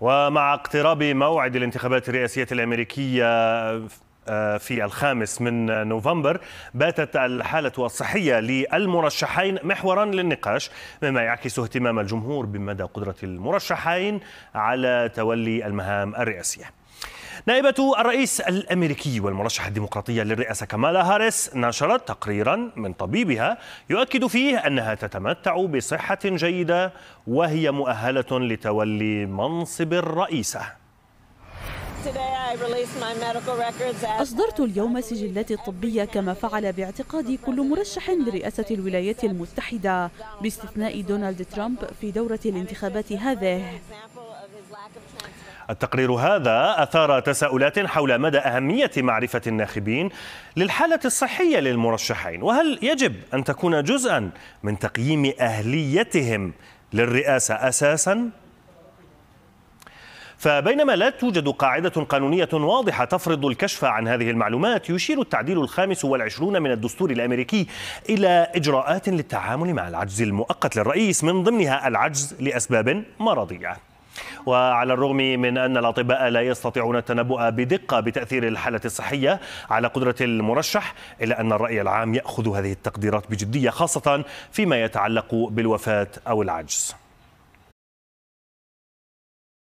ومع اقتراب موعد الانتخابات الرئاسية الأمريكية آه، في الخامس من نوفمبر باتت الحالة الصحية للمرشحين محورا للنقاش مما يعكس اهتمام الجمهور بمدى قدرة المرشحين على تولي المهام الرئاسية نائبة الرئيس الأمريكي والمرشحة الديمقراطية للرئاسة كمالا هاريس نشرت تقريرا من طبيبها يؤكد فيه أنها تتمتع بصحة جيدة وهي مؤهلة لتولي منصب الرئيسة أصدرت اليوم سجلاتي الطبية كما فعل باعتقادي كل مرشح لرئاسة الولايات المتحدة باستثناء دونالد ترامب في دورة الانتخابات هذه التقرير هذا أثار تساؤلات حول مدى أهمية معرفة الناخبين للحالة الصحية للمرشحين وهل يجب أن تكون جزءا من تقييم أهليتهم للرئاسة أساسا؟ فبينما لا توجد قاعدة قانونية واضحة تفرض الكشف عن هذه المعلومات يشير التعديل الخامس والعشرون من الدستور الأمريكي إلى إجراءات للتعامل مع العجز المؤقت للرئيس من ضمنها العجز لأسباب مرضية وعلى الرغم من أن الأطباء لا يستطيعون التنبؤ بدقة بتأثير الحالة الصحية على قدرة المرشح إلا أن الرأي العام يأخذ هذه التقديرات بجدية خاصة فيما يتعلق بالوفاة أو العجز